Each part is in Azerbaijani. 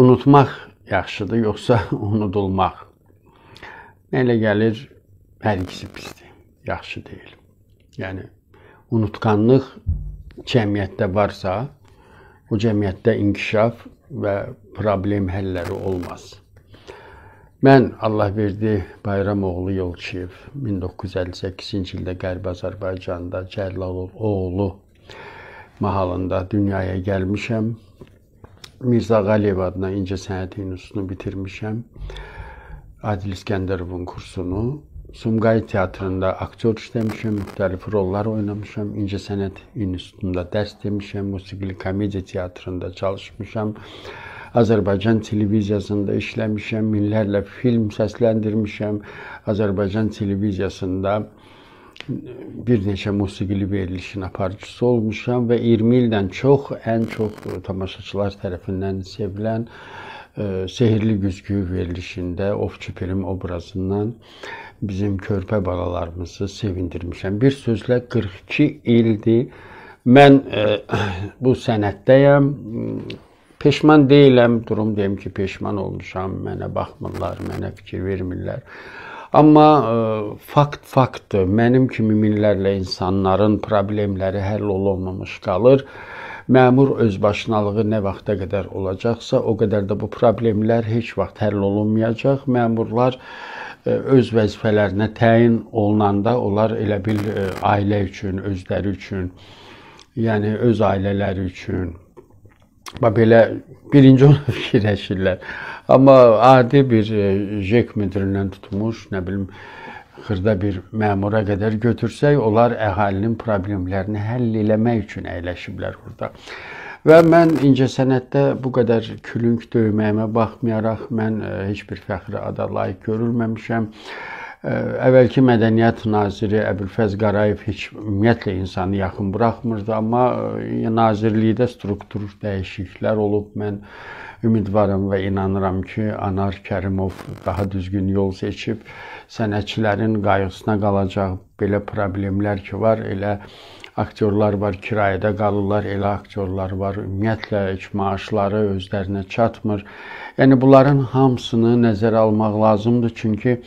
unutmaq yaxşıdır, yoxsa unudulmaq? Nə ilə gəlir? Hər ikisi pisdir, yaxşı deyil. Yəni unutqanlıq cəmiyyətdə varsa, o cəmiyyətdə inkişaf və problem həlləri olmaz. Mən Allahverdi Bayramoğlu Yolçiyev 1958-ci ildə Qərbi Azərbaycanda Cəllalov oğlu mahallında dünyaya gəlmişəm. Mirza Qaliyev adına incəsənət institutunu bitirmişəm. Adil İskəndərovun kursunu. Sumqayıt teatrında aktyor işləmişəm, müxtəlif rollar oynamışam. İncəsənət institutunda dərs demişəm, musiqili komediya teatrında çalışmışam. Azərbaycan televiziyasında işləmişəm, minlərlə film səsləndirmişəm. Azərbaycan televiziyasında bir neçə musiqili verilişin aparıcısı olmuşam və 20 ildən çox ən çox tamaşaçılar tərəfindən sevilən e, Sehrli Güzgü verilişində Ovçu Pirim obrazından bizim körpə balalarımızı sevindirmişəm. Bir sözlə 42 ildir mən ə, e, bu sənətdəyəm. Peşman deyiləm, durum deyim ki, peşman olmuşam. Mənə baxmırlar, mənə fikir vermirlər. Amma e, fakt faktdır. Mənim kimi minlərlə insanların problemləri həll olunmamış qalır. Məmur özbaşınalığı nə vaxta qədər olacaqsa, o qədər də bu problemlər heç vaxt həll olunmayacaq. Məmurlar e, öz vəzifələrinə təyin olunanda onlar elə bil e, ailə üçün, özləri üçün, yəni öz ailələri üçün belə birinci onu fikirləşirlər. Amma adi bir e, jek müdirindən tutmuş, nə bilim, xırda bir məmura qədər götürsək, onlar əhalinin problemlərini həll eləmək üçün əyləşiblər burada. Və mən incəsənətdə bu qədər külünk döyməyimə baxmayaraq mən e, heç bir fəxri ada layiq görülməmişəm. E, əvvəlki mədəniyyət naziri Əbülfəz Qarayev heç ümumiyyətlə insanı yaxın buraxmırdı, amma nazirlikdə struktur dəyişikliklər olub. Mən Ümidvaram və inanıram ki, Anar Kərimov daha düzgün yol seçib, sənətçilərin qayğısına qalacaq. Belə problemlər ki var, elə aktyorlar var, kirayədə qalırlar, elə aktyorlar var, ümumiyyətlə heç maaşları özlərinə çatmır. Yəni bunların hamısını nəzərə almaq lazımdır, çünki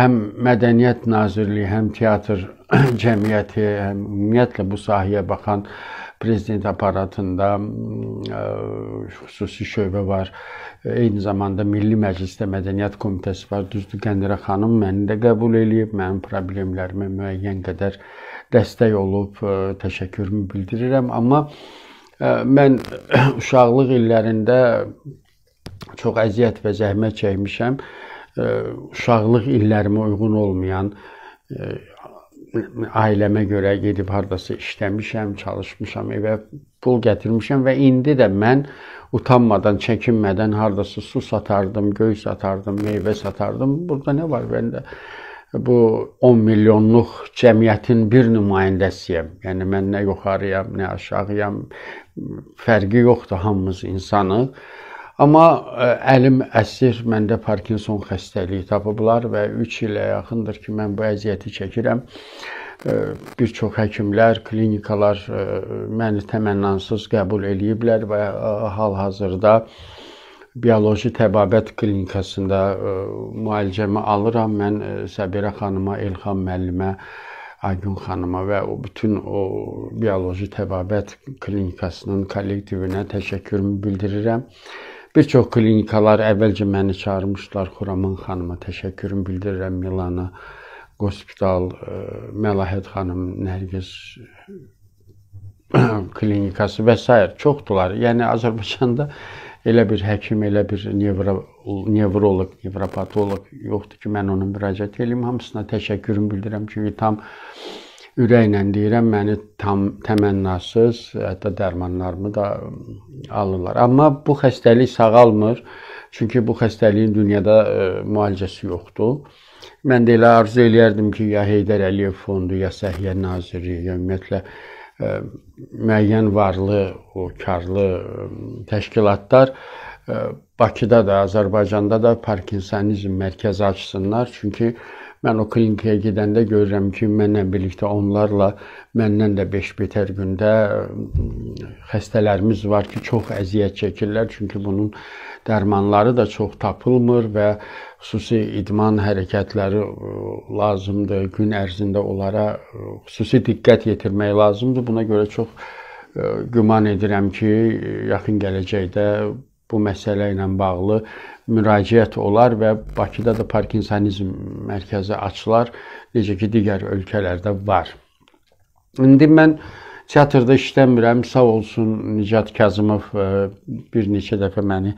həm Mədəniyyət Nazirliyi, həm teatr cəmiyyəti, həm ümumiyyətlə bu sahəyə baxan prezident aparatında e, xüsusi şöbə var. E, eyni zamanda Milli Məclisdə Mədəniyyət Komitəsi var. Düzdür, Qəndirə xanım məni də qəbul eləyib, mənim problemlərimə müəyyən qədər dəstək olub, e, təşəkkürümü bildirirəm. Amma mən uşaqlıq illərində çox əziyyət və zəhmət çəkmişəm. Uşaqlıq illərimə uyğun olmayan ailəmə görə gedib hardasa işləmişəm, çalışmışam, evə pul gətirmişəm və indi də mən utanmadan, çəkinmədən hardasa su satardım, göy satardım, meyvə satardım. Burada nə var? Mən də bu 10 milyonluq cəmiyyətin bir nümayəndəsiyəm. Yəni mən nə yuxarıyam, nə aşağıyam, fərqi yoxdur, hamımız insanıq. Amma e, əlim əsir, məndə Parkinson xəstəliyi tapıblar və 3 ilə yaxındır ki, mən bu əziyyəti çəkirəm. E, bir çox həkimlər, klinikalar e, məni təmənnansız qəbul eləyiblər və hal-hazırda bioloji təbabət klinikasında müalicəmi alıram. Mən Səbirə xanıma, Elxan müəllimə Aygün xanıma və o bütün o bioloji təbabət klinikasının kollektivinə təşəkkürümü bildirirəm. Bir çox klinikalar əvvəlcə məni çağırmışdılar. Xuraman xanıma təşəkkürümü bildirirəm Milana Hospital e, Məlahət xanım Nərgiz klinikası və s. çoxdular. Yəni Azərbaycanda elə bir həkim, elə bir nevro nevroloq, nevropatoloq yoxdur ki, mən ona müraciət eləyim. Hamısına təşəkkürümü bildirəm ki, tam ürəklə deyirəm, məni tam təmənnasız, hətta dərmanlarımı da alırlar. Amma bu xəstəlik sağalmır. Çünki bu xəstəliyin dünyada ə, müalicəsi yoxdur. Mən də elə arzu eləyərdim ki, ya Heydər Əliyev fondu, ya Səhiyyə Nazirliyi, ya ümumiyyətlə ə, müəyyən varlı, o karlı ə, təşkilatlar ə, Bakıda da, Azərbaycanda da Parkinsonizm mərkəzi açsınlar. Çünki ə, Mən o klinikaya gedəndə görürəm ki, mənlə birlikdə onlarla məndən də 5 betər gündə xəstələrimiz var ki, çox əziyyət çəkirlər, çünki bunun dərmanları da çox tapılmır və xüsusi idman hərəkətləri lazımdır. Gün ərzində onlara xüsusi diqqət yetirmək lazımdır. Buna görə çox güman edirəm ki, yaxın gələcəkdə bu məsələ ilə bağlı müraciət olar və Bakıda da Parkinsonizm mərkəzi açılar, necə ki digər ölkələrdə var. İndi mən Teatrda işləmirəm, sağ olsun Nicat Kazımov e, bir neçə dəfə məni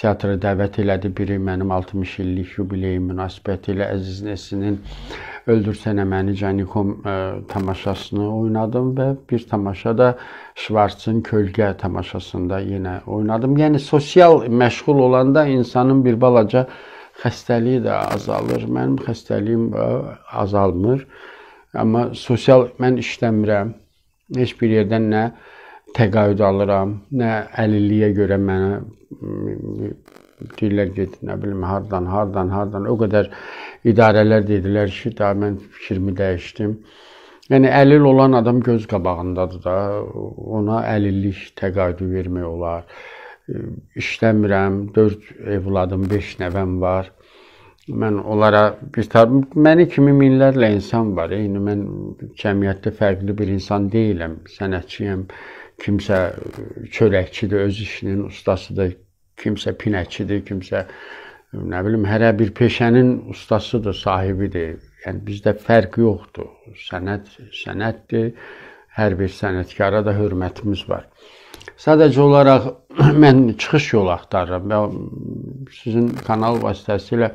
teatra dəvət elədi. Biri mənim 60 illik yubileyim münasibətilə Əziz Nesinin Öldürsən Əməni Canikom e, tamaşasını oynadım və bir tamaşada Schwarzın Kölgə tamaşasında yenə oynadım. Yəni sosial məşğul olanda insanın bir balaca xəstəliyi də azalır. Mənim xəstəliyim e, azalmır. Amma sosial mən işləmirəm heç bir yerdən nə təqaüd alıram, nə əlilliyə görə mənə deyirlər get, nə bilim hardan, hardan, hardan. O qədər idarələr dedilər ki, da mən fikrimi dəyişdim. Yəni əlil olan adam göz qabağındadır da, ona əlillik təqaüdü vermək olar. İşləmirəm, 4 evladım, 5 nəvəm var mən onlara bir tərəf məni kimi minlərlə insan var. İndi mən cəmiyyətdə fərqli bir insan deyiləm. Sənətçiyəm. Kimsə çörəkçidir, öz işinin ustasıdır, kimsə pinəkçidir, kimsə nə bilim hərə bir peşənin ustasıdır, sahibidir. Yəni bizdə fərq yoxdur. Sənət sənətdir. Hər bir sənətkara da hörmətimiz var. Sadəcə olaraq mən çıxış yolu axtarıram və sizin kanal vasitəsilə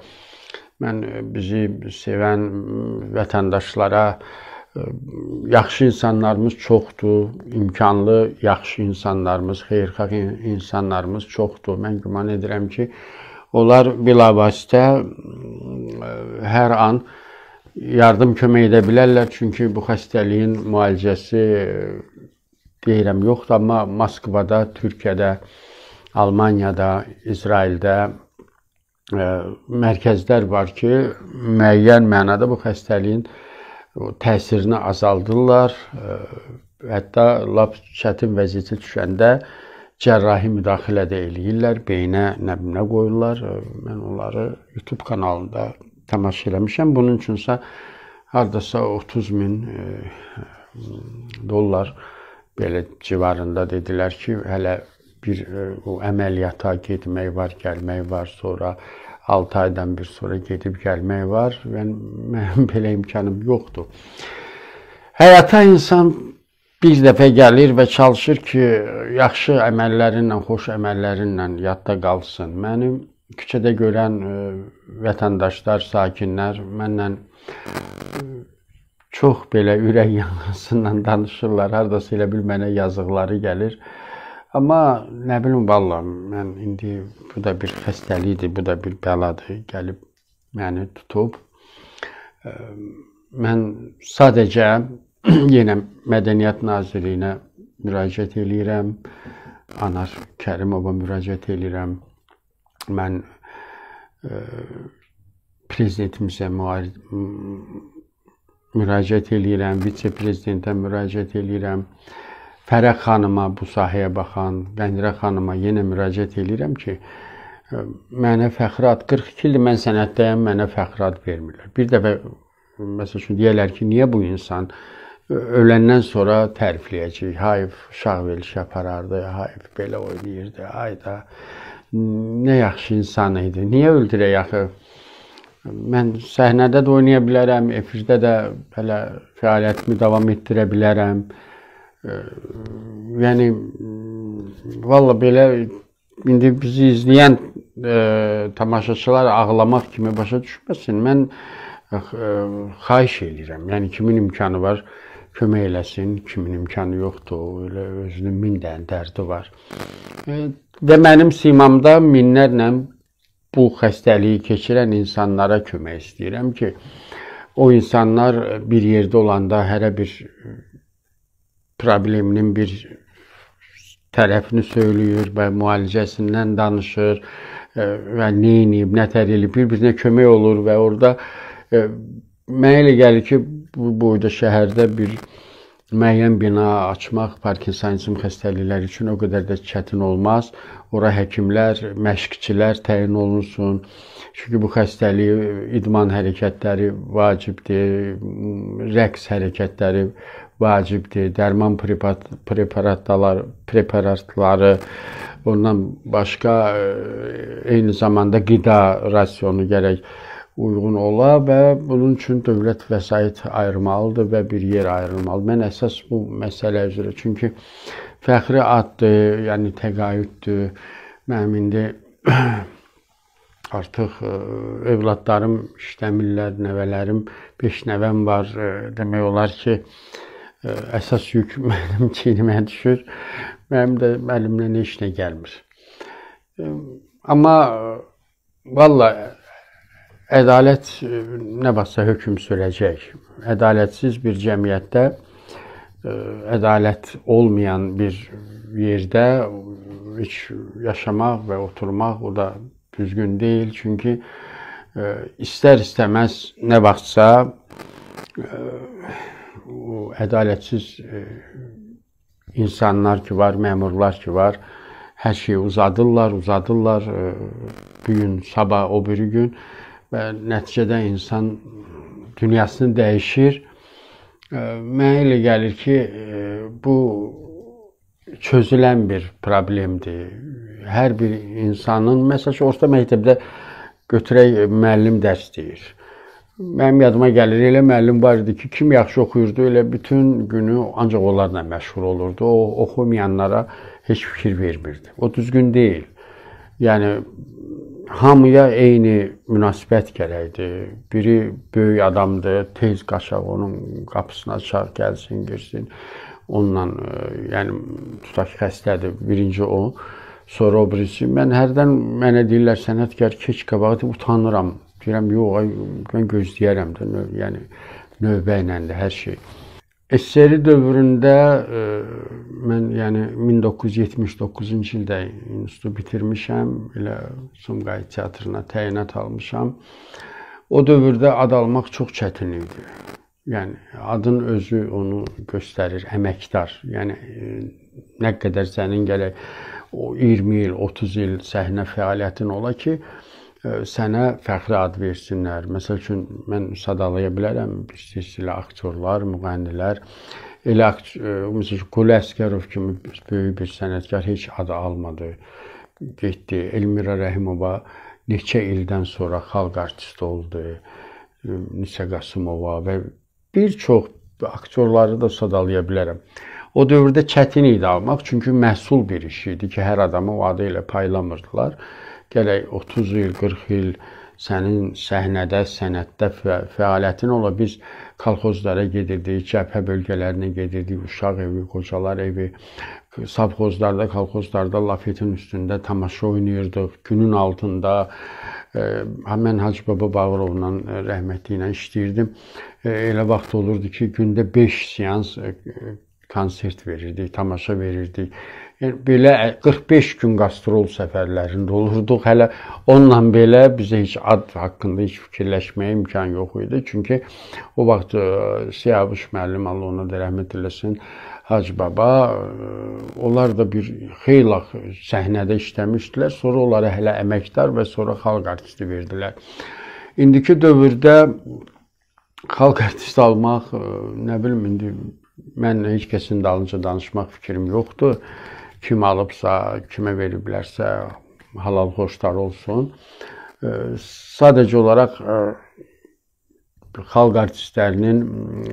Mən e, bizi sevən vətəndaşlara e, yaxşı insanlarımız çoxdur, imkanlı yaxşı insanlarımız, xeyirxah insanlarımız çoxdur. Mən güman edirəm ki, onlar bilavasitə e, hər an yardım kömək edə bilərlər çünki bu xəstəliyin müalicəsi deyirəm yoxdur amma Moskvada, Türkiyədə, Almaniyada, İsraildə mərkəzlər var ki, müəyyən mənada bu xəstəliyin təsirini azaldırlar. Hətta lap çətin vəziyyətə düşəndə cərrahi müdaxilə də eləyirlər, beynə nəbinə qoyurlar. Mən onları YouTube kanalında tamaşa eləmişəm. Bunun üçünsə hardasa 30 min dollar belə civarında dedilər ki, hələ bir e, o əməliyyata getmək var, gəlmək var, sonra 6 aydan bir sonra gedib gəlmək var. Mən mənim belə imkanım yoxdur. Həyata insan bir dəfə gəlir və çalışır ki, yaxşı əməllərinlə, xoş əməllərinlə yadda qalsın. Mənim küçədə görən e, vətəndaşlar, sakinlər mənlə e, çox belə ürək yanasından danışırlar. Hardasa elə bil mənə yazıqları gəlir. Amma nə bilim vallah mən indi bu da bir xəstəlikdir, bu da bir bəladır, gəlib məni tutub. Mən sadəcə yenə Mədəniyyət Nazirliyinə müraciət eləyirəm. Anar Kərimova müraciət eləyirəm. Mən ə, prezidentimizə müraciət eləyirəm, vitse prezidentə müraciət eləyirəm. Fərəh xanıma bu sahəyə baxan, Qəndirə xanıma yenə müraciət edirəm ki, e, mənə fəxrat 42 ildir mən sənətdəyəm, mənə fəxrat vermirlər. Bir dəfə məsəl üçün deyirlər ki, niyə bu insan öləndən sonra tərifləyəcək. Hayf Şahvel şəparardı, hayf belə oynayırdı. Ay da nə yaxşı insan idi. Niyə öldürək axı? Mən səhnədə də oynaya bilərəm, efirdə də belə fəaliyyətimi davam etdirə bilərəm yəni valla belə indi bizi izləyən ə, tamaşaçılar ağlamaq kimi başa düşməsin. Mən ə, eh, xahiş edirəm. Yəni kimin imkanı var kömək eləsin, kimin imkanı yoxdur, elə özünün min dənə dərdi var. Və mənim simamda minlərlə bu xəstəliyi keçirən insanlara kömək istəyirəm ki, o insanlar bir yerdə olanda hərə bir probleminin bir tərəfini söyləyir və müalicəsindən danışır e, və nə edib, nə tərəlib, bir-birinə kömək olur və orada e, mənə elə gəlir ki, bu boyda şəhərdə bir müəyyən bina açmaq Parkinsonizm xəstəlikləri üçün o qədər də çətin olmaz. Ora həkimlər, məşqçilər təyin olunsun. Çünki bu xəstəlik idman hərəkətləri vacibdir, rəqs hərəkətləri vacibdir. Dərman preparat, preparatlar, preparatları ondan başqa e, eyni zamanda qida rasionu gərək uyğun ola və bunun üçün dövlət vəsait ayırmalıdır və bir yer ayrılmalıdır. Mən əsas bu məsələ üzrə çünki fəxri addır, yəni təqaüddür. Mənim indi artıq e, övladlarım işləmirlər, nəvələrim, 5 nəvəm var. E, demək olar ki, əsas yük mənim çiynimə düşür. Mənim də əlimdən heç nə gəlmir. Amma e, valla ədalət e, nə varsa hökm sürəcək. Ədalətsiz bir cəmiyyətdə ədalət e, olmayan bir yerdə heç yaşamaq və oturmaq o da düzgün deyil. Çünki istər istəməz nə vaxtsa o ədalətsiz e, insanlar ki var, məmurlar ki var, hər şeyi uzadırlar, uzadırlar e, bu gün, sabah, o biri gün və nəticədə insan dünyasını dəyişir. E, mənə elə gəlir ki, bu çözülən bir problemdir. Hər bir insanın, məsələn, orta məktəbdə götürək müəllim dərs deyir. Mənim yadıma gəlir, elə müəllim var idi ki, kim yaxşı oxuyurdu, elə bütün günü ancaq onlarla məşğul olurdu. O oxumayanlara heç fikir vermirdi. O düzgün deyil. Yəni hamıya eyni münasibət gərəkdi. Biri böyük adamdır, tez qaçaq onun qapısına çağır, gəlsin, girsin. Onunla e, yəni tutaq xəstədir, birinci o. Sonra o birisi. Mən hərdən mənə deyirlər sənətkar keç qabaqdır, utanıram Deyirəm, yox, mən gözləyərəm də, yəni növbə ilə də hər şey. SSR dövründə ə, e, mən yəni 1979-cu ildə institutu bitirmişəm, elə Sumqayıt teatrına təyinat almışam. O dövrdə ad almaq çox çətin idi. Yəni adın özü onu göstərir, əməkdar. Yəni e, nə qədər sənin gələk o 20 il, 30 il səhnə fəaliyyətin ola ki, sənə fəxri ad versinlər. Məsəl üçün mən sadalaya bilərəm istisilə aktyorlar, müğənnilər. Elə məsəl üçün Qulu Əskərov kimi böyük bir sənətkar heç adı almadı. Getdi. Elmira Rəhimova neçə ildən sonra xalq artisti oldu. Nisə Qasımova və bir çox aktyorları da sadalaya bilərəm. O dövrdə çətin idi almaq, çünki məhsul bir iş idi ki, hər adamı o adı ilə paylamırdılar gələk 30 il, 40 il sənin səhnədə, sənətdə fəaliyyətin ola. Biz kolxozlara gedirdik, cəbhə bölgələrinə gedirdik, uşaq evi, qocalar evi, savxozlarda, kolxozlarda lafetin üstündə tamaşa oynayırdıq, günün altında ə, e, mən Hacı Baba Bağırovla e, rəhmətli ilə işləyirdim. E, elə vaxt olurdu ki, gündə 5 seans konsert verirdik, tamaşa verirdik belə 45 gün qastrol səfərlərində olurduq. Hələ onunla belə bizə heç ad haqqında heç fikirləşməyə imkan yox idi. Çünki o vaxt e, Siyavuş müəllim Allah ona da rəhmət eləsin, Hacı baba e, onlar da bir xeyli səhnədə işləmişdilər. Sonra onlara hələ əməkdar və sonra xalq artisti verdilər. İndiki dövrdə xalq artisti almaq e, nə bilim indi mən heç kəsin dalınca danışmaq fikrim yoxdur kim alıbsa, kimə veriblərsə, halal xoşlar olsun. Sadəcə olaraq xalq artistlərinin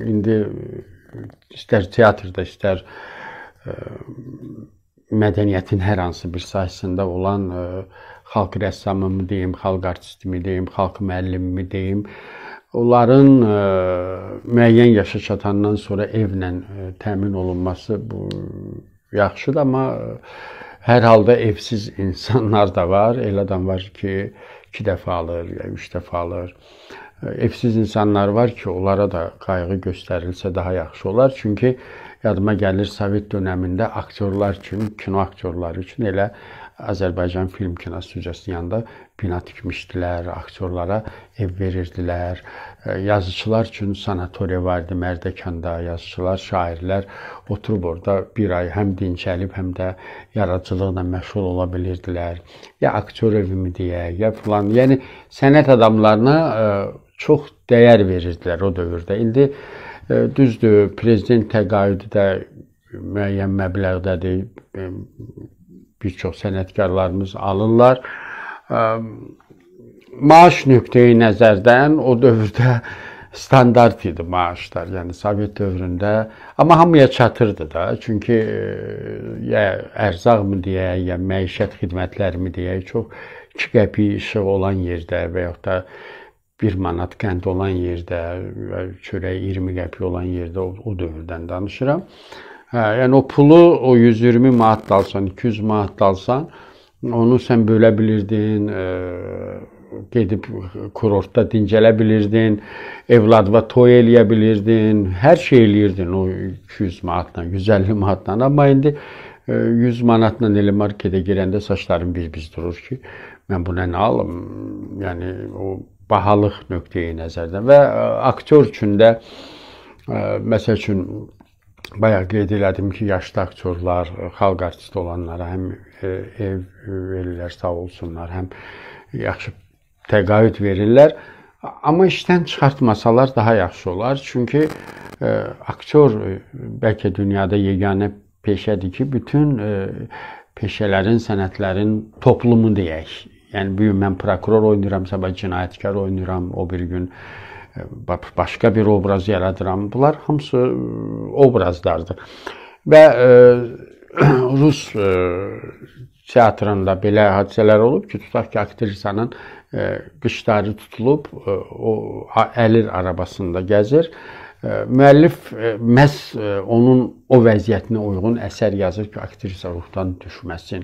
indi istər teatrda, istər mədəniyyətin hər hansı bir sahəsində olan xalq rəssamımı deyim, xalq artistimi deyim, xalq müəllimimi deyim, onların müəyyən yaşa çatandan sonra evlə təmin olunması bu yaxşıdır, amma e, hər halda evsiz insanlar da var. Elə adam var ki, 2 dəfə alır, ya 3 dəfə alır. E, evsiz insanlar var ki, onlara da qayğı göstərilsə daha yaxşı olar. Çünki yadıma gəlir Sovet dövründə aktyorlar kimi, kino aktyorları üçün elə Azərbaycan film kino studiyasının yanında bina tikmişdilər, aktyorlara ev verirdilər. E, yazıçılar üçün sanatoriya var idi Mərdəkanda. Yazıçılar, şairlər oturub orada bir ay həm dincəlib, həm də yaradıcılıqla məşğul ola bilirdilər. Ya aktyor evimi deyə, ya filan. Yəni sənət adamlarına e, çox dəyər verirdilər o dövrdə. İndi e, düzdür, prezident təqaüdü də müəyyən məbləğdədir bir çox sənətkarlarımız alırlar. Maaş nöqteyi nəzərdən o dövrdə standart idi maaşlar. Yəni Sovet dövründə amma hamıya çatırdı da. Çünki ya ərzaqmı deyə, ya məişət xidmətlərimi deyə çox 2 qəpik işıq olan yerdə və yaxud da 1 manat qənd olan yerdə, çörək 20 qəpik olan yerdə o, o dövrdən danışıram. Ə, Hə, yəni o pulu o 120 manat da alsan, 200 manat da alsan, onu sən bölə bilirdin, ə, e, gedib kurortda dincələ bilirdin, evladına toy eləyə bilirdin, hər şey eləyirdin o 200 manatla, 150 manatla. Amma indi 100 e, manatla elə marketə girəndə saçlarım biz-biz durur ki, mən buna nə alım? Yəni o bahalıq nöqteyi nəzərdən və ə, e, aktyor üçün də ə, məsəl üçün bayaq qeyd elədim ki, yaşlı aktyorlar, xalq artisti olanlara həm e, ev verirlər, sağ olsunlar, həm yaxşı təqaüd verirlər. Amma işdən çıxartmasalar daha yaxşı olar. Çünki e, aktyor e, bəlkə dünyada yeganə peşədir ki, bütün e, peşələrin, sənətlərin toplumu deyək. Yəni bu gün mən prokuror oynayıram, sabah cinayətkar oynayıram, o bir gün e, başqa bir obraz yaradıram. Bunlar hamısı e, obrazlardır. Və ə, e, rus ə, e, teatrında belə hadisələr olub ki, tutaq ki, aktrisanın qışları tutulub, o əlir arabasında gəzir. Müəllif məhz onun o vəziyyətinə uyğun əsər yazır ki, aktrisa ruhdan düşməsin.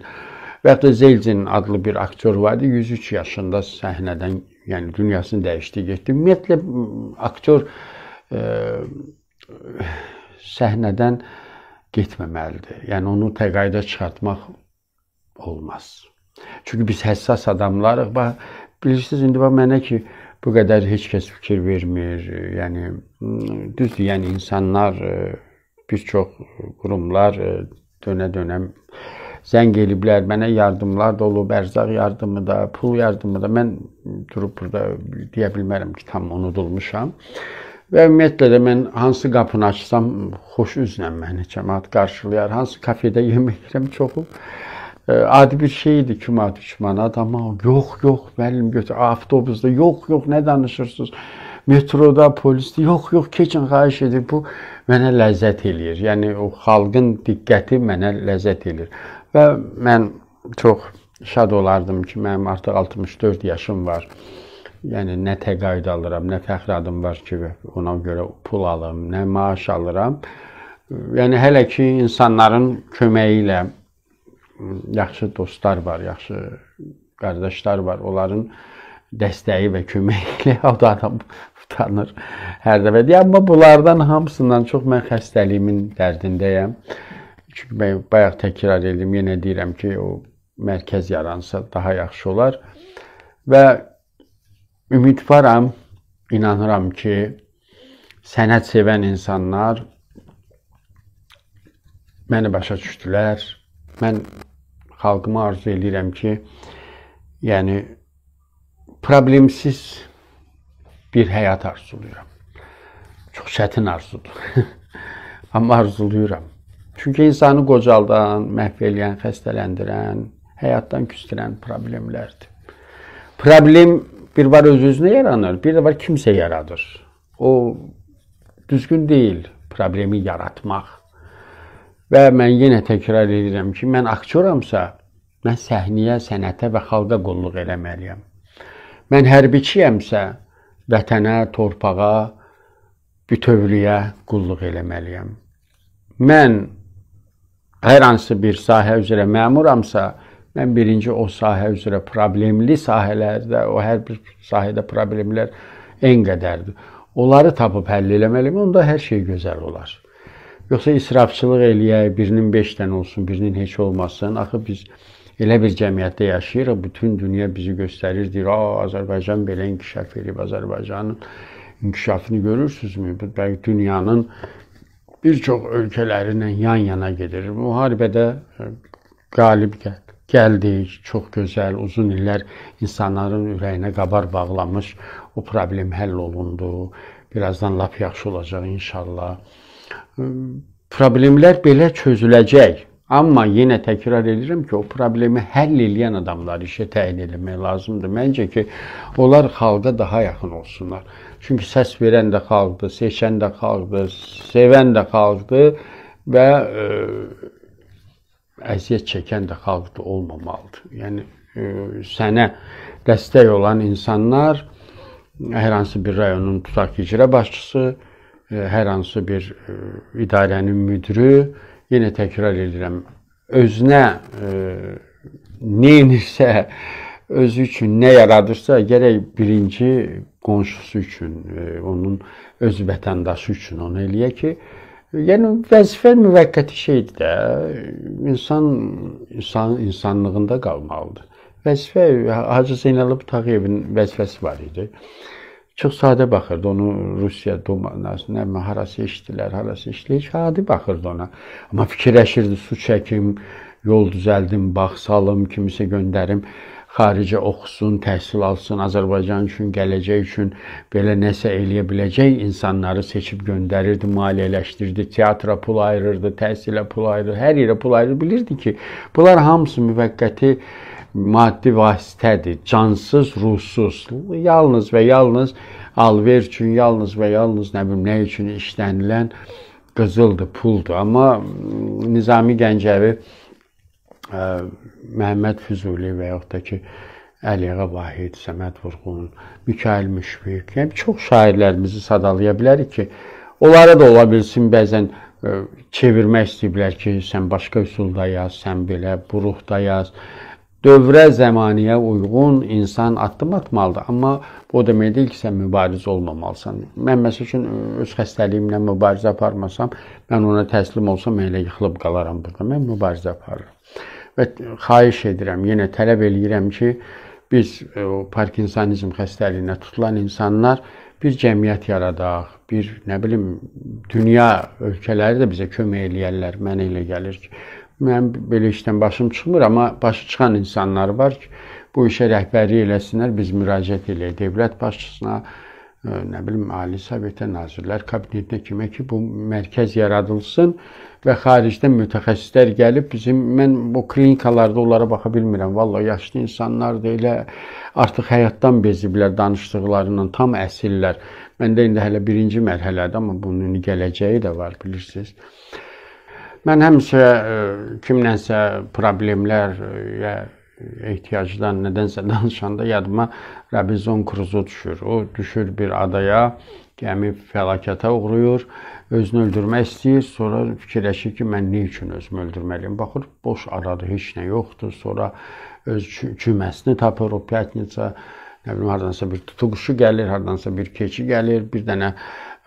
Və hətta Zelcin adlı bir aktyor var idi, 103 yaşında səhnədən yəni dünyasını dəyişdi, getdi. Ümumiyyətlə aktyor e, səhnədən getməməlidir. Yəni onu təqaüdə çıxartmaq olmaz. Çünki biz həssas adamlarıq. Bax bilirsiniz indi bax mənə ki bu qədər heç kəs fikir vermir. Yəni düzdür, yəni insanlar e, bir çox qurumlar dönə-dönə e, zəng eliblər, mənə yardımlar da olub, ərzaq yardımı da, pul yardımı da. Mən durub burada deyə bilmərəm ki, tam unudulmuşam. Və ümumiyyətlə də mən hansı qapını açsam xoş üzlə məni cəmaət qarşılayar. Hansı kafedə yemək yeyirəm çoxu e, adi bir şeydi küma düşman adama yox yox müəllim götür avtobusda yox yox nə danışırsınız metroda polisdə yox yox keçin xahiş edir bu mənə ləzzət eləyir yəni o xalqın diqqəti mənə ləzzət eləyir və mən çox şad olardım ki, mənim artıq 64 yaşım var. Yəni nə təqaüd alıram, nə fəxr adım var ki, ona görə pul alım, nə maaş alıram. Yəni hələ ki insanların köməyi ilə yaxşı dostlar var, yaxşı qardaşlar var. Onların dəstəyi və köməyi ilə o da adam utanır hər dəfə. Deyir, amma bunlardan hamısından çox mən xəstəliyimin dərdindəyəm. Çünki mən bayaq təkrar edim, yenə deyirəm ki, o mərkəz yaransa daha yaxşı olar. Və ümidvaram, inanıram ki, sənət sevən insanlar məni başa düşdülər. Mən xalqıma arzu edirəm ki, yəni problemsiz bir həyat arzulayıram. Çox çətin arzudur. Amma arzulayıram. Çünki insanı qocaldan, məhv eləyən, xəstələndirən, həyatdan küstürən problemlərdir. Problem bir var öz-özünə yaranır, bir də var kimsə yaradır. O düzgün deyil problemi yaratmaq. Və mən yenə təkrar edirəm ki, mən aktyoramsa, mən səhnəyə, sənətə və xalqa qulluq eləməliyəm. Mən hərbiçiyəmsə, vətənə, torpağa, bütövlüyə qulluq eləməliyəm. Mən hər hansı bir sahə üzrə məmuramsa, Mən birinci o sahə üzrə problemli sahələrdə, o hər bir sahədə problemlər ən qədərdir. Onları tapıb həll eləməliyəm, onda hər şey gözəl olar. Yoxsa israfçılıq eləyək, birinin 5 dənə olsun, birinin heç olmasın. Axı biz elə bir cəmiyyətdə yaşayırıq, bütün dünya bizi göstərir, deyir, "A, Azərbaycan belə inkişaf edib, Azərbaycanın inkişafını görürsüzmü? Bəlkə dünyanın bir çox ölkələri ilə yan-yana gedir. Müharibədə e, qalib gəl gəldik. Çox gözəl, uzun illər insanların ürəyinə qabar bağlamış o problem həll olundu. Birazdan lap yaxşı olacaq inşallah. Problemlər belə çözüləcək. Amma yenə təkrar edirəm ki, o problemi həll edən adamları işə təyin etmək lazımdır. Məncə ki, onlar xalqa daha yaxın olsunlar. Çünki səs verən də xalqdır, seçən də xalqdır, sevən də xalqdır və ə, e, əziyyət çəkən də xalq da olmamalıdır. Yəni e, sənə dəstək olan insanlar hər hansı bir rayonun tutaq ki, icra başçısı, e, hər hansı bir e, idarənin müdürü, yenə təkrar edirəm, özünə nə edirsə, özü üçün nə yaradırsa, gərək birinci qonşusu üçün, onun öz vətəndaşı üçün onu eləyə ki, Yəni vəzifə müvəqqəti şeydir də. İnsan insan insanlığında qalmalıdır. Vəzifə Hacı Zeynəli Butağıyevin vəzifəsi var idi. Çox sadə baxırdı onu Rusiya dumanası, nə harası işdilər, harası işləyir, sadə baxırdı ona. Amma fikirləşirdi su çəkim, yol düzəldim, bağ salım, kimisə göndərim xaricə oxusun, təhsil alsın, Azərbaycan üçün, gələcək üçün belə nəsə eləyə biləcək insanları seçib göndərirdi, maliyyələşdirdi, teatra pul ayırırdı, təhsilə pul ayırırdı, hər yerə pul ayırırdı. Bilirdi ki, bunlar hamısı müvəqqəti maddi vasitədir, cansız, ruhsuz. Yalnız və yalnız alver üçün, yalnız və yalnız nə bilim nə üçün işlənilən qızıldır, puldur. Amma Nizami Gəncəvi Məhəmməd Füzuli və yaxud da ki Əliyağa Vahid, Səməd Vurğun, Mikail Müşfiq, yəni çox şairlərimizi sadalaya bilərik ki, onlara da ola bilsin bəzən ə, çevirmək istəyiblər ki, sən başqa üsulda yaz, sən belə buruqda yaz. Dövrə, zəmaniyə uyğun insan addım atmalıdır, amma o demək deyil ki, sən mübariz olmamalısan. Mən məsəl üçün öz xəstəliyimlə mübarizə aparmasam, mən ona təslim olsam, mən elə yıxılıb qalaram burada. Mən mübarizə aparıram. Və xahiş edirəm, yenə tələb eləyirəm ki, biz e, o parkinsonizm xəstəliyinə tutulan insanlar bir cəmiyyət yaradaq, bir nə bilim dünya ölkələri də bizə kömək eləyərlər. Mənə elə gəlir ki, mən belə işdən başım çıxmır, amma başı çıxan insanlar var ki, bu işə rəhbərlik eləsinlər, biz müraciət eləyək dövlət başçısına, e, nə bilim Ali Sovetə Nazirlər Kabinetinə kimə ki, bu mərkəz yaradılsın və xaricdən mütəxəssislər gəlib bizim mən bu klinikalarda onlara baxa bilmirəm. Vallahi yaşlı insanlardır, elə artıq həyatdan beziblər danışdıqlarından, tam əsillər. Məndə indi hələ 1-ci mərhələdə, amma bunun gələcəyi də var, bilirsiniz. Mən həmişə e, kimlənsə problemlər ya ehtiyacdan nədənsə danışanda yadıma Robinson Crusoe düşür. O düşür bir adaya, gəmi fəlakətə uğrayır özünü öldürmək istəyir, sonra fikirləşir ki, mən nə üçün özümü öldürməliyəm? Baxır, boş aradır, heç nə yoxdur. Sonra öz cüməsini tapır, o pyatnitsa, nə bilim, hardansa bir tutuquşu gəlir, hardansa bir keçi gəlir, bir dənə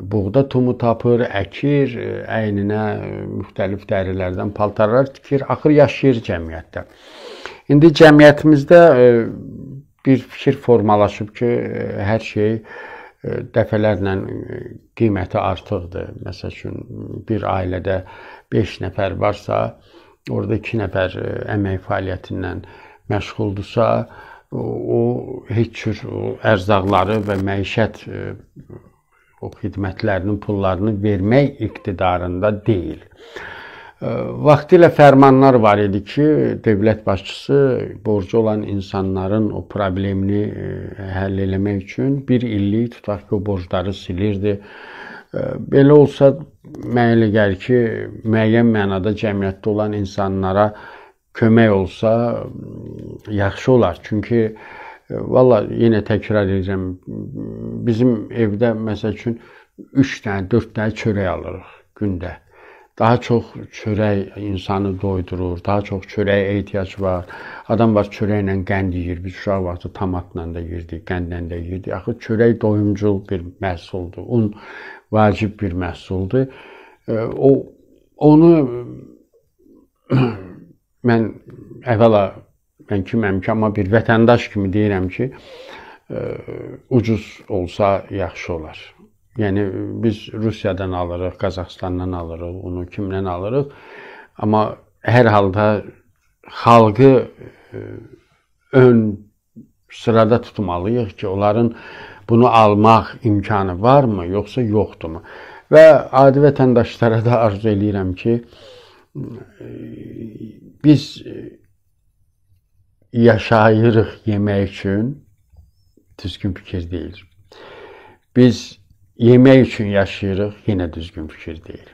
buğda tumu tapır, əkir, e, əyninə e, müxtəlif dərilərdən paltarlar tikir, axır yaşayır cəmiyyətdə. İndi cəmiyyətimizdə e, bir fikir formalaşıb ki, hər şey dəfələrlə qiyməti artıqdır. Məsəl üçün bir ailədə 5 nəfər varsa, orada 2 nəfər əmək fəaliyyətindən məşğuldursa, o heç cür ərzaqları və məişət o xidmətlərinin pullarını vermək iqtidarında deyil. Vaxtilə fərmanlar var idi ki, dövlət başçısı borcu olan insanların o problemini həll etmək üçün 1 illik tutaq ki, o borcları silirdi. Belə olsa mənə elə gəlir ki, müəyyən mənada cəmiyyətdə olan insanlara kömək olsa yaxşı olar. Çünki valla yenə təkrar edəcəm. Bizim evdə məsəl üçün 3 dənə, 4 dənə çörək alırıq gündə. Daha çox çörək insanı doydurur, daha çox çörəyə ehtiyac var. Adam var çörəklə qənd yeyir, biz uşaq vaxtı tomatla da yeyirdik, qəndlə də yeyirdik. Axı çörək doyumcul bir məhsuldur. Un vacib bir məhsuldur. O onu mən əvvəla mən kiməm ki, amma bir vətəndaş kimi deyirəm ki, ucuz olsa yaxşı olar. Yəni biz Rusiyadan alırıq, Qazaxstandan alırıq, onu kimdən alırıq. Amma hər halda xalqı e, ön sırada tutmalıyıq ki, onların bunu almaq imkanı varmı, yoxsa yoxdurmu? Və adi vətəndaşlara da arzu eləyirəm ki, e, biz e, yaşayırıq yemək üçün düzgün fikir deyil. Biz yemək üçün yaşayırıq, yenə düzgün fikir deyil.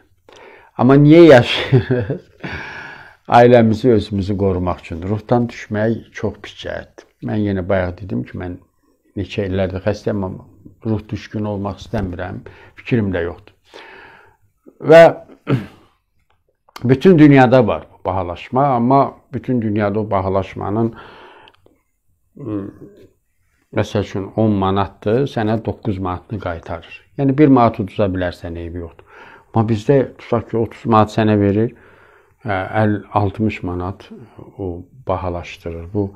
Amma niyə yaşayırıq? Ailəmizi, özümüzü qorumaq üçün. Ruhdan düşmək çox pis cəhətdir. Mən yenə bayaq dedim ki, mən neçə illərdir xəstəyəm, amma ruh düşkün olmaq istəmirəm. Fikrim də yoxdur. Və bütün dünyada var bu bahalaşma, amma bütün dünyada o bahalaşmanın məsəl üçün 10 manatdır, sənə 9 manatını qaytarır. Yəni 1 manat uduza bilərsən, eybi yoxdur. Amma bizdə tutaq ki, 30 manat sənə verir, 50-60 manat o bahalaşdırır. Bu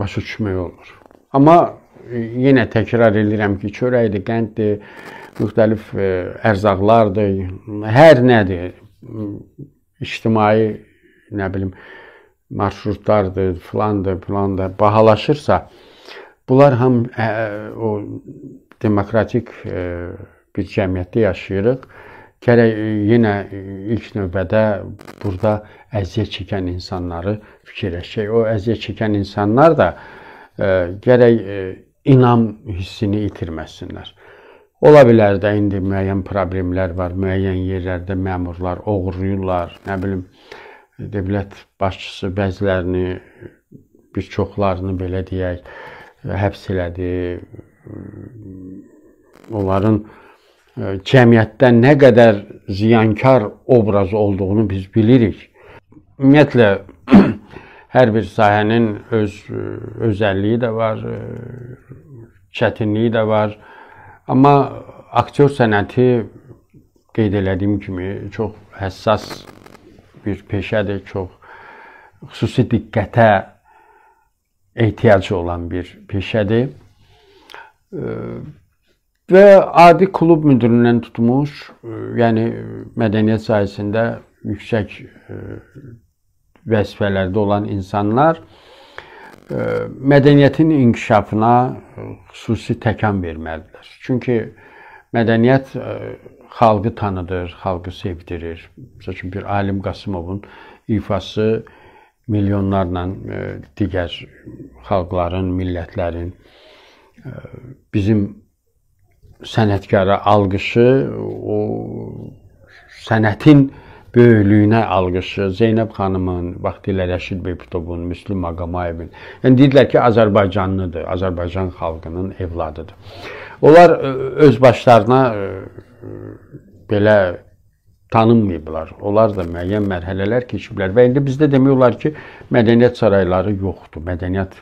başa düşmək olmur. Amma e, yenə təkrar edirəm ki, çörəkdir, qənddir, müxtəlif e, ərzaqlardır, hər nədir, ictimai nə bilim marşrutlardır, filandır, filandır bahalaşırsa, Bunlar ham ə, o demokratik ə, bir cəmiyyətdə yaşayırıq. Gərək yenə ilk növbədə burada əziyyət çəkən insanları fikirləşək. O əziyyət çəkən insanlar da ə, gərək ə, inam hissini itirməsinlər. Ola bilər də indi müəyyən problemlər var, müəyyən yerlərdə məmurlar oğurlayırlar, nə bilim dövlət başçısı bəzilərini bir çoxlarını belə deyək, həbs elədi. Onların e, cəmiyyətdə nə qədər ziyankar obraz olduğunu biz bilirik. Ümumiyyətlə hər bir sahənin öz e, özəlliyi də var, e, çətinliyi də var. Amma aktyor sənəti qeyd elədiyim kimi çox həssas bir peşədir, çox xüsusi diqqətə ehtiyacı olan bir peşədir. Və adi klub müdirindən tutmuş, e, yəni mədəniyyət sahəsində yüksək e, vəzifələrdə olan insanlar e, mədəniyyətin inkişafına xüsusi təkan verməlidirlər. Çünki mədəniyyət xalqı tanıdır, xalqı sevdirir. Məsələn, bir Alim Qasımovun ifası milyonlarla e, digər xalqların, millətlərin e, bizim sənətkara alqışı, o sənətin böyüklüyünə alqışı, Zeynəb xanımın, vaxtilə Rəşid Beyputovun, Müslüm Maqamayevin. Yəni deyirlər ki, Azərbaycanlıdır, Azərbaycan xalqının evladıdır. Onlar e, öz başlarına belə tanınmayıblar. Onlar da müəyyən mərhələlər keçiblər və indi bizdə demək olar ki, mədəniyyət sarayları yoxdur, mədəniyyət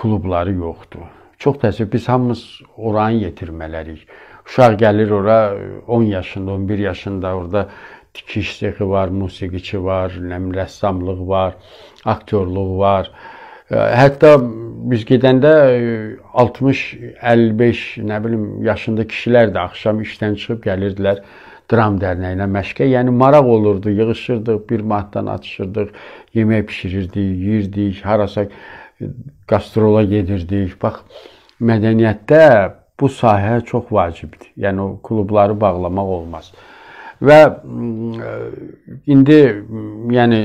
klubları yoxdur. Çox təəssüf, biz hamımız oranı yetirməliyik. Uşaq gəlir ora 10 yaşında, 11 yaşında orada tikiş sexi var, musiqiçi var, nəm rəssamlıq var, aktyorluq var. E, hətta biz gedəndə 60, e, 55, nə bilim, yaşında kişilər də axşam işdən çıxıb gəlirdilər dram dərnəyinə məşqə. Yəni maraq olurdu, yığışırdıq, bir matdan atışırdıq, yemək bişirirdik, yeyirdik, harasa qastrola gedirdik. Bax, mədəniyyətdə bu sahə çox vacibdir. Yəni o klubları bağlamaq olmaz. Və indi yəni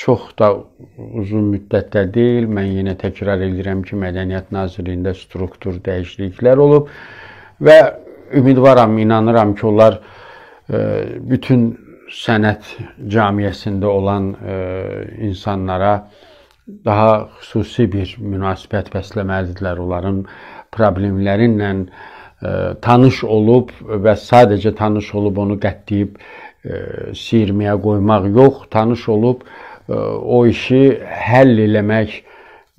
çox da uzun müddətdə deyil, mən yenə təkrar edirəm ki, Mədəniyyət Nazirliyində struktur dəyişikliklər olub və ümidvaram, inanıram ki, onlar bütün sənət cəmiyyəsində olan e, insanlara daha xüsusi bir münasibət bəsləməlidirlər. Onların problemlərinlə e, tanış olub və sadəcə tanış olub onu qətləyib e, siyirməyə qoymaq yox, tanış olub o işi həll eləmək,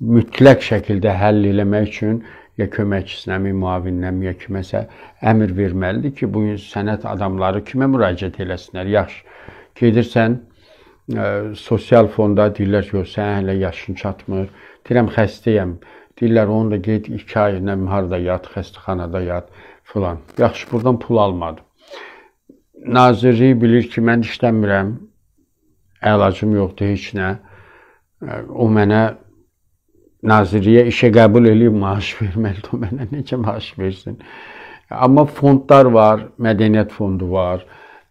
mütləq şəkildə həll eləmək üçün ya köməkçisinə, ya müavininə, ya kiməsə əmr verməlidir ki, bu gün sənət adamları kimə müraciət eləsinlər? Yaxşı, gedirsən ə, e, sosial fonda deyirlər ki, sən hələ yaşın çatmır. Deyirəm xəstəyəm. Deyirlər onu da get 2 ay nə harda yat, xəstəxanada yat filan. Yaxşı, burdan pul almadım. Nazirlik bilir ki, mən işləmirəm. Əlacım yoxdur heç nə. E, o mənə Naziriyə işə qəbul eləyib maaş verməli, o mənə necə maaş versin? Amma fondlar var, mədəniyyət fondu var,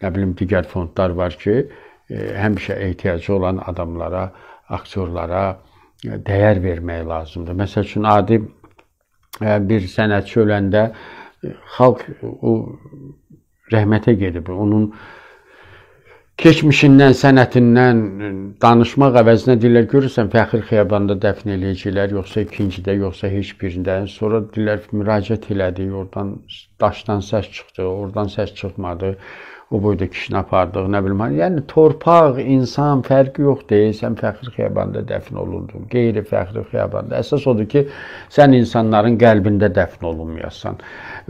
nə bilim digər fondlar var ki, e, həmişə ehtiyacı olan adamlara, aktyorlara e, dəyər vermək lazımdır. Məsəl üçün adi e, bir sənətçi öləndə xalq o rəhmətə gedib, onun keçmişindən, sənətindən danışmaq əvəzinə deyirlər, görürsən Fəxri Xiyabanda dəfn eləyəcəklər, yoxsa ikincidə, yoxsa heç birində. Sonra deyirlər müraciət elədik, oradan daşdan səs çıxdı, oradan səs çıxmadı o boyda kişini apardıq, nə bilmə. Yəni torpaq, insan fərqi yox deyil. Sən fəxri xiyabanda dəfn olundun, qeyri-fəxri xiyabanda. Əsas odur ki, sən insanların qəlbində dəfn olunmayasan.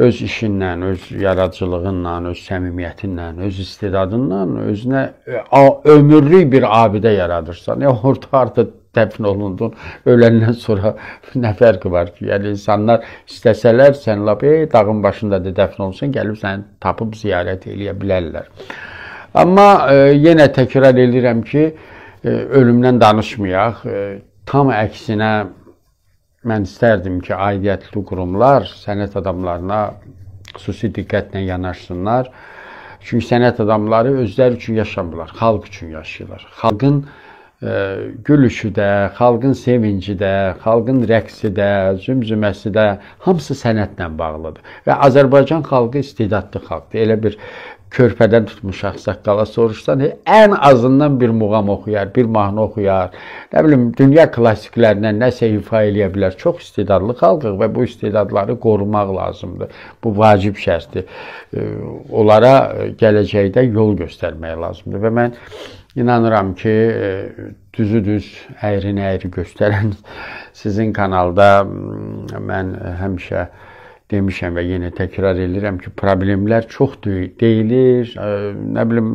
Öz işinlə, öz yaradıcılığınla, öz səmimiyyətinlə, öz istedadınla özünə e, ömürlük bir abidə yaradırsan. Ya e, orada artıq dəfn olundun, öləndən sonra nə fərqi var ki? Yəni insanlar istəsələr sən lap ey dağın başında da dəfn olsan, gəlib səni tapıb ziyarət eləyə bilərlər. Amma e, yenə təkrar edirəm ki, e, ölümdən danışmayaq. E, tam əksinə mən istərdim ki, aidiyyətli qurumlar sənət adamlarına xüsusi diqqətlə yanaşsınlar. Çünki sənət adamları özləri üçün yaşamırlar, xalq üçün yaşayırlar. Xalqın e, gülüşü də, xalqın sevinci də, xalqın rəqsi də, zümzüməsi də hamısı sənətlə bağlıdır. Və Azərbaycan xalqı istedadlı xalqdır. Elə bir körpədən tutmuş ağsaqqala soruşsan, e, ən azından bir muğam oxuyar, bir mahnı oxuyar. Nə bilim, dünya klassiklərindən nəsə ifa eləyə bilər. Çox istedadlı xalqıq və bu istedadları qorumaq lazımdır. Bu vacib şərtdir. Onlara e, gələcəkdə yol göstərmək lazımdır və mən İnanıram ki, e, düzü düz, əyrini əyri göstərən sizin kanalda mən həmişə demişəm və yenə təkrar edirəm ki, problemlər çox deyilir. E, nə bilim,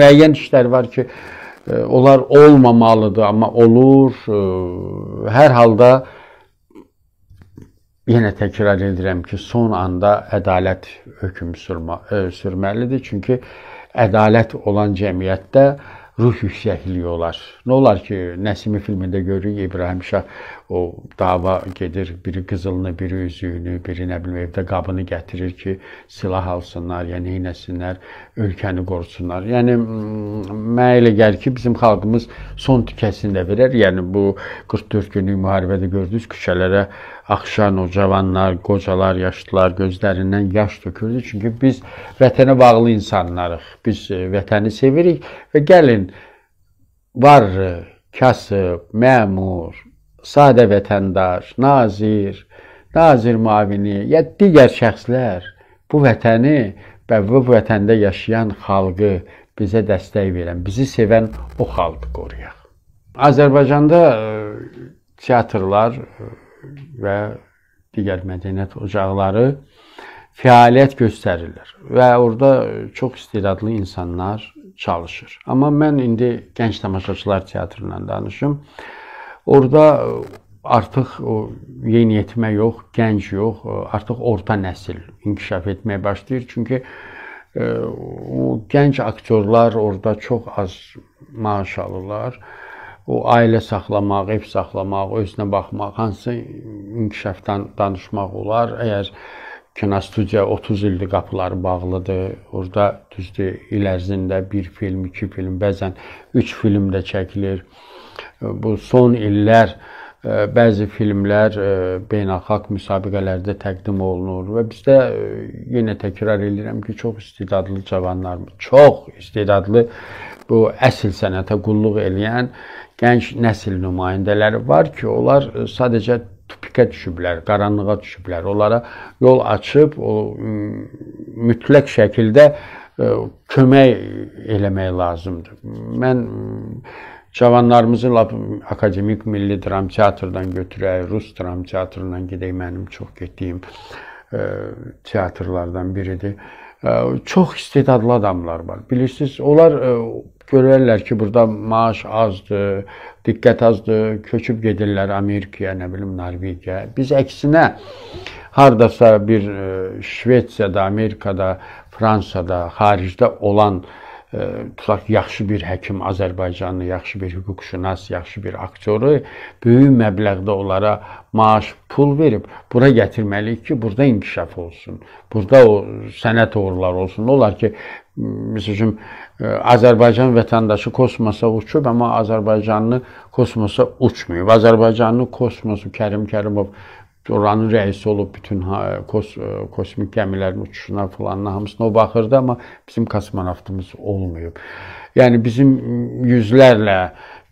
müəyyən işlər var ki, e, onlar olmamalıdır, amma olur. Hər halda yenə təkrar edirəm ki, son anda ədalət hökm sürməlidir. Çünki ədalət olan cəmiyyətdə ruh yüksəkliyi olar. Nə olar ki, Nəsimi filmində görürük İbrahim Şah o dava gedir, biri qızılını, biri üzüyünü, biri nə bilim evdə qabını gətirir ki, silah alsınlar, yəni eynəsinlər, ölkəni qorusunlar. Yəni mm, mənə elə gəlir ki, bizim xalqımız son tikəsini də verər. Yəni bu 44 günlük müharibədə gördünüz küçələrə axışan o cavanlar, qocalar, yaşlılar gözlərindən yaş tökürdü. Çünki biz vətənə bağlı insanlarıq. Biz e, vətəni sevirik və gəlin var e, kasıb, məmur, sadə vətəndaş, nazir, nazir müavini, ya digər şəxslər bu vətəni və bu vətəndə yaşayan xalqı bizə dəstək verən, bizi sevən o xalqı qoruyaq. Azərbaycanda e, teatrlar və digər mədəniyyət ocaqları fəaliyyət göstərirlər və orada çox istedadlı insanlar çalışır. Amma mən indi gənc tamaşaçılar teatrından danışım. Orda artıq o yeniyetmə yox, gənc yox, artıq orta nəsil inkişaf etməyə başlayır. Çünki e, o gənc aktyorlar orada çox az maaş alırlar o ailə saxlamaq, ev saxlamaq, özünə baxmaq, hansı inkişafdan danışmaq olar? Əgər kino studiya 30 ildir qapıları bağlıdır. Orda düzdür, il ərzində 1 film, 2 film, bəzən 3 film də çəkilir. Bu son illər e, bəzi filmlər e, beynəlxalq müsabiqələrdə təqdim olunur və bizdə e, yenə təkrar edirəm ki, çox istedadlı cavanlarımız, çox istedadlı bu əsl sənətə qulluq eləyən gənc nəsil nümayəndələri var ki, onlar e, sadəcə tupikə düşüblər, qaranlığa düşüblər. Onlara yol açıb o mütləq şəkildə e, kömək eləmək lazımdır. Mən cavanlarımızı lap akademik milli dram teatrından götürək, rus dram teatrından gedək mənim çox getdiyim e, teatrlardan biridir. Çox istedadlı adamlar var. Bilirsiniz, onlar Görərlər ki, burada maaş azdır, diqqət azdır, köçüb gedirlər Amerikaya, nə bilim Norveçiyə. Biz əksinə hardasa bir e, Şveysiyada, Amerikada, Fransada, xaricdə olan e, tutaq yaxşı bir həkim Azərbaycanlı, yaxşı bir hüquqşünas, yaxşı bir aktyoru böyük məbləğdə onlara maaş, pul verib bura gətirməliyik ki, burada inkişaf olsun. Burada o sənət uğurları olsun. Olar ki, məsəl üçün Azərbaycan vətəndaşı kosmosa uçub, amma Azərbaycanlı kosmosa uçmayıb. Azərbaycanlı kosmosu Kərim Kərimov oranın rəisi olub bütün kos kosmik gəmilərin uçuşuna falanına hamısına o baxırdı, amma bizim kosmonavtımız olmayıb. Yəni bizim yüzlərlə,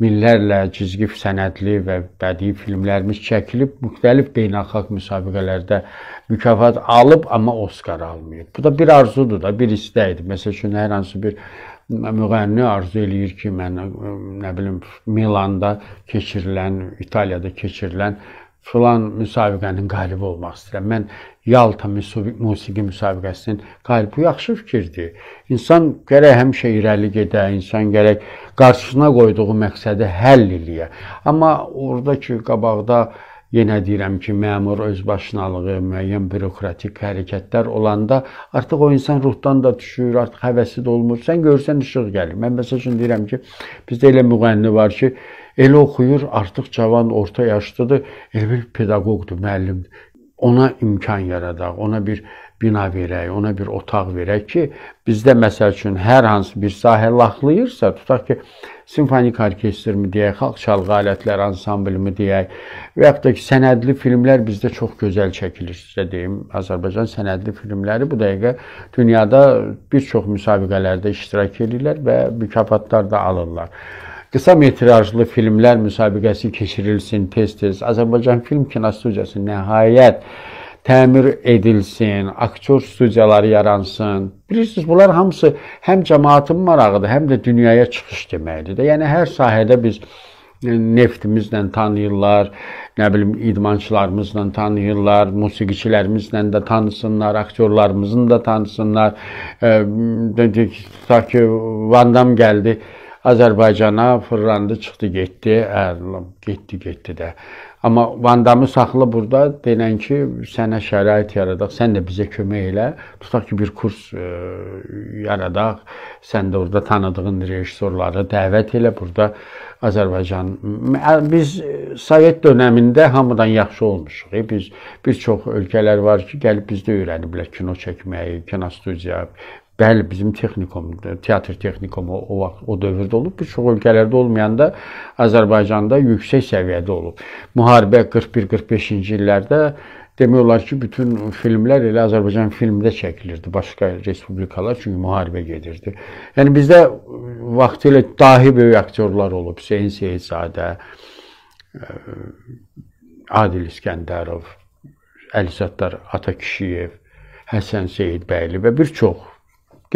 minlərlə cizgi sənədli və bədii filmlərimiz çəkilib, müxtəlif beynəlxalq müsabiqələrdə mükafat alıb, amma Oskar almayıb. Bu da bir arzudur da, bir istəkdir. Məsəl üçün hər hansı bir müğənni arzu eləyir ki, mən nə bilim Milanda keçirilən, İtaliyada keçirilən filan müsabiqənin qalibi olmaq istəyirəm. Mən Yalta musiqi müsabiqəsinin qalibi bu yaxşı fikirdir. İnsan gərək həmişə irəli gedə, insan gərək qarşısına qoyduğu məqsədi həll eləyə. Amma ordakı qabaqda yenə deyirəm ki, məmur özbaşınalığı, müəyyən bürokratik hərəkətlər olanda artıq o insan ruhdan da düşür, artıq həvəsi də olmur. Sən görsən işıq gəlir. Mən məsəl üçün deyirəm ki, bizdə elə müğənni var ki, elə oxuyur, artıq cavan, orta yaşlıdır, elə bir pedaqoqdur, müəllimdir. Ona imkan yaradaq, ona bir bina verək, ona bir otaq verək ki, bizdə məsəl üçün hər hansı bir sahə laxlayırsa, tutaq ki, simfonik orkestr mi deyək, xalq çalğı alətləri ansambl mi deyək, və yaxud da ki, sənədli filmlər bizdə çox gözəl çəkilir, sizə deyim. Azərbaycan sənədli filmləri bu dəqiqə dünyada bir çox müsabiqələrdə iştirak edirlər və mükafatlar da alırlar. Qısa metrajlı filmlər müsabiqəsi keçirilsin tez-tez. Azərbaycan Film Kinostudiyası nəhayət təmir edilsin, aktyor studiyaları yaransın. Bilirsiniz, bunlar hamısı həm cəmaatın marağıdır, həm də dünyaya çıxış deməkdir də. Yəni hər sahədə biz e, neftimizlə tanıyırlar, nə bilim idmançılarımızla tanıyırlar, musiqiçilərimizlə də tanısınlar, aktyorlarımızın da tanısınlar. E, dedik, tutaq ki, Vandam gəldi Azərbaycana, fırlandı, çıxdı, getdi, getdi, getdi də. Amma vandamı saxla burada denən ki, sənə şərait yaradaq, sən də bizə kömək elə. Tutaq ki, bir kurs e, yaradaq. Sən də orada tanıdığın rejissorları dəvət elə burada Azərbaycan. Biz e, Sovet dövründə hamıdan yaxşı olmuşuq. E, biz bir çox ölkələr var ki, gəlib bizdə öyrəniblər kino çəkməyi, kino studiya, Bəli, bizim texnikum, teatr texnikumu o vaxt o dövrdə olub. Bir çox ölkələrdə olmayanda Azərbaycanda yüksək səviyyədə olub. Müharibə 41-45-ci illərdə demək olar ki, bütün filmlər elə Azərbaycan filmində çəkilirdi. Başqa respublikalar çünki müharibə gedirdi. Yəni bizdə vaxtilə dahi böyük aktyorlar olub. Hüseyn Seyidzadə, e, Adil İskəndərov, Əli Səttar Atakişiyev, Həsən Seyidbəyli və bir çox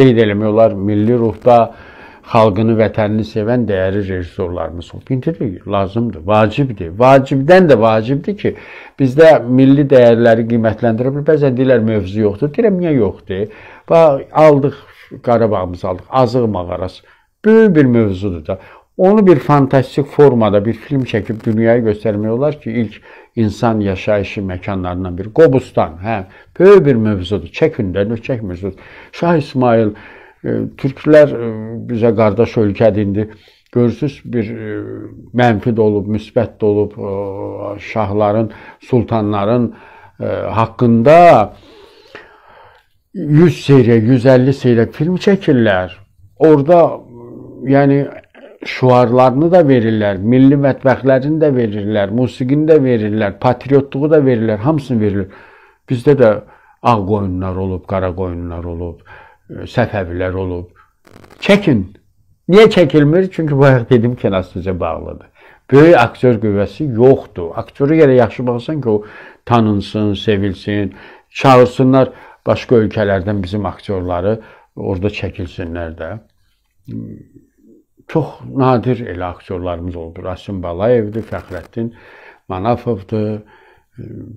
qeyd eləmək olar milli ruhda xalqını, vətənini sevən dəyərli rejissorlarımız bildirir, lazımdır, vacibdir. Vacibdən də vacibdir ki, bizdə milli dəyərləri qiymətləndirə bilir. Bəzən deyirlər mövzu yoxdur, deyirəm niyə yoxdur? Bax aldıq Qarabağımızı aldıq, Azıq mağarası. Böyük bir mövzudur da. Onu bir fantastik formada bir film çəkib dünyaya göstərmək olar ki, ilk insan yaşayışı məkanlarından biri. Qobustan, hə, böyük bir mövzudur. Çəkin də, çəkmirsiniz. Şah İsmail e, türklər e, bizə qardaş ölkədir indi. Görürsüz bir e, mənfi də olub, müsbət də olub e, şahların, sultanların e, haqqında 100 seriya, 150 seriya film çəkirlər. Orda e, yəni şuarlarını da verirlər, milli mətbəxlərini də verirlər, musiqini də verirlər, patriotluğu da verirlər, hamısını verirlər. Bizdə də ağ qoyunlar olub, qara qoyunlar olub, e, səfəvilər olub. Çəkin. Niyə çəkilmir? Çünki bayaq dedim ki, nasıca bağlıdır. Böyük aktyor qüvvəsi yoxdur. Aktyoru yerə yaxşı baxsan ki, o tanınsın, sevilsin, çağırsınlar başqa ölkələrdən bizim aktyorları orada çəkilsinlər də. Çox nadir elə aktyorlarımız oldu. Rasim Balayevdir, Fəxrəddin Manafovdur. E,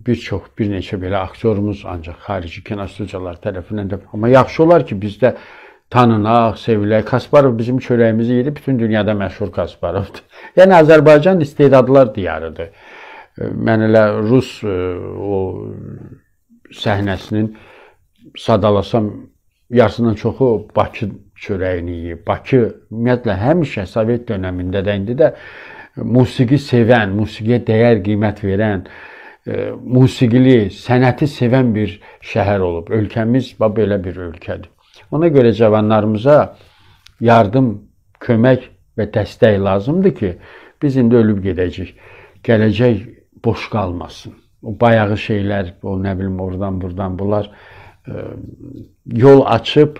bir çox bir neçə belə aktyorumuz ancaq xarici kino studiyaları tərəfindən də amma yaxşı olar ki, bizdə tanınaq, sevilək. Kasparov bizim çörəyimizi yedi, bütün dünyada məşhur Kasparovdur. Yəni Azərbaycan istedadlar diyarıdır. E, mən elə rus e, o səhnəsinin sadalasam yarısından çoxu Bakı çörəyini, Bakı ümumiyyətlə həmişə Sovet dövründə də indi də musiqi sevən, musiqiyə dəyər qiymət verən, e, musiqili, sənəti sevən bir şəhər olub. Ölkəmiz belə bir ölkədir. Ona görə cavanlarımıza yardım, kömək və dəstək lazımdır ki, biz indi ölüb gedəcəyik. Gələcək boş qalmasın. O bayağı şeylər, o nə bilim oradan, burdan bunlar e, yol açıb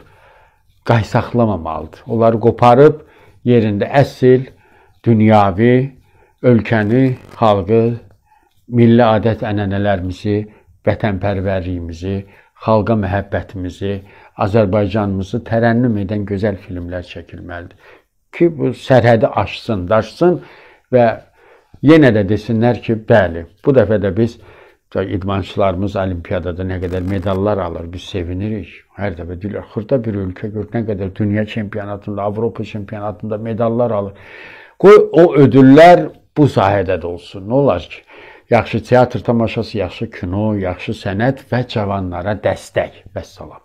qaysaqlamamalıdır. Onları qoparıb yerində əsl dünyavi ölkəni, xalqı, milli adət-ənənələrimizi, vətənpərvərliyimizi, xalqa məhəbbətimizi, Azərbaycanımızı tərənnüm edən gözəl filmlər çəkilməlidir ki, bu sərhədi aşsın, daşsın və yenə də desinlər ki, bəli, bu dəfə də biz idmançılarımız olimpiadada nə qədər medallar alır, biz sevinirik. Hər dəfə deyir, xırda bir ölkə gör nə qədər dünya çempionatında, Avropa çempionatında medallar alır. Qoy o ödüllər bu sahədə də olsun. Nə olar ki? Yaxşı teatr tamaşası, yaxşı kino, yaxşı sənət və cavanlara dəstək. Vəssalam.